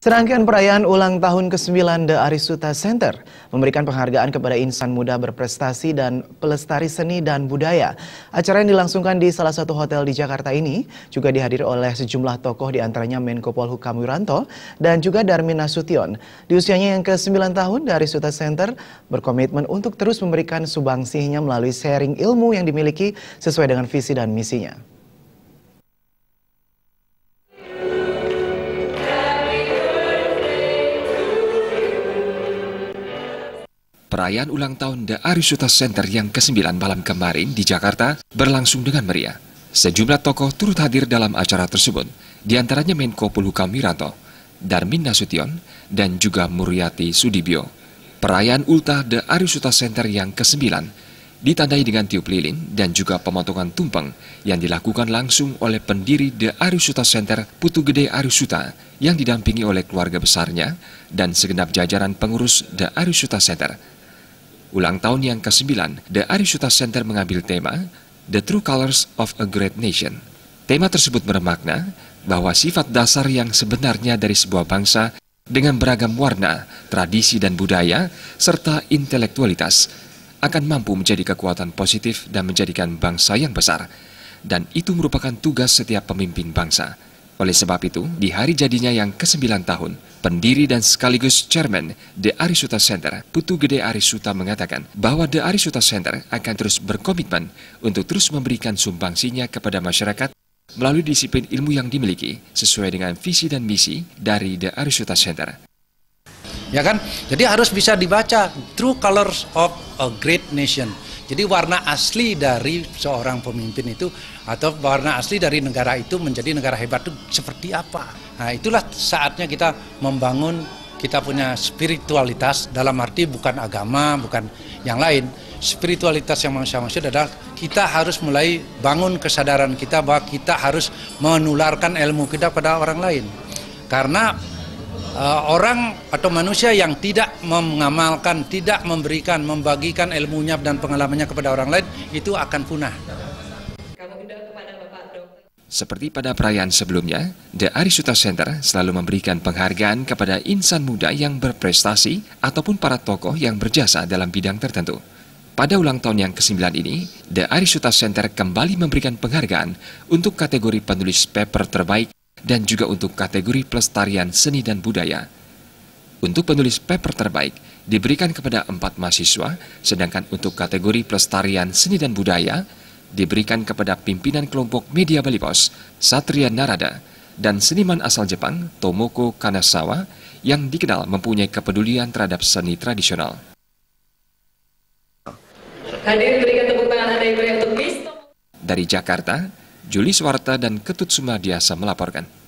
Serangkaian perayaan ulang tahun ke-9 The Arisuta Center memberikan penghargaan kepada insan muda berprestasi dan pelestari seni dan budaya. Acara yang dilangsungkan di salah satu hotel di Jakarta ini juga dihadiri oleh sejumlah tokoh diantaranya Menko Polhukam Wiranto dan juga Darmin Nasution. Di usianya yang ke-9 tahun, The Arisuta Center berkomitmen untuk terus memberikan subangsihnya melalui sharing ilmu yang dimiliki sesuai dengan visi dan misinya. Perayaan ulang tahun The Arisuta Center yang ke-9 malam kemarin di Jakarta berlangsung dengan meriah. Sejumlah tokoh turut hadir dalam acara tersebut, diantaranya Menko Polhukam Wiranto, Darmin Nasution, dan juga Muriati Sudibyo. Perayaan ultah The Arisuta Center yang ke-9 ditandai dengan tiup lilin dan juga pemotongan tumpeng yang dilakukan langsung oleh pendiri The Arisuta Center Putu Gede Arisuta yang didampingi oleh keluarga besarnya dan segenap jajaran pengurus The Arisuta Center ulang tahun yang ke-9, The Arisuta Center mengambil tema The True Colors of a Great Nation. Tema tersebut bermakna bahwa sifat dasar yang sebenarnya dari sebuah bangsa dengan beragam warna, tradisi dan budaya, serta intelektualitas akan mampu menjadi kekuatan positif dan menjadikan bangsa yang besar. Dan itu merupakan tugas setiap pemimpin bangsa. Oleh sebab itu, di hari jadinya yang ke-9 tahun, pendiri dan sekaligus chairman The Arisuta Center, Putu Gede Arisuta mengatakan bahwa The Arisuta Center akan terus berkomitmen untuk terus memberikan sumbangsinya kepada masyarakat melalui disiplin ilmu yang dimiliki sesuai dengan visi dan misi dari The Arisuta Center. Ya kan? Jadi harus bisa dibaca, true colors of a great nation jadi warna asli dari seorang pemimpin itu atau warna asli dari negara itu menjadi negara hebat itu seperti apa? Nah, itulah saatnya kita membangun kita punya spiritualitas dalam arti bukan agama, bukan yang lain. Spiritualitas yang Manusia maksud adalah kita harus mulai bangun kesadaran kita bahwa kita harus menularkan ilmu kita pada orang lain. Karena Eh, orang atau manusia yang tidak mengamalkan, tidak memberikan, membagikan ilmunya dan pengalamannya kepada orang lain itu akan punah. Seperti pada perayaan sebelumnya, The Arisuta Center selalu memberikan penghargaan kepada insan muda yang berprestasi ataupun para tokoh yang berjasa dalam bidang tertentu. Pada ulang tahun yang ke-9 ini, The Arisuta Center kembali memberikan penghargaan untuk kategori penulis paper terbaik dan juga untuk kategori pelestarian seni dan budaya. Untuk penulis paper terbaik diberikan kepada empat mahasiswa, sedangkan untuk kategori pelestarian seni dan budaya diberikan kepada pimpinan kelompok media Balipos, Satria Narada, dan seniman asal Jepang Tomoko Kanasawa yang dikenal mempunyai kepedulian terhadap seni tradisional. Dari Jakarta, Juli Warta dan Ketut Sumadiasa melaporkan.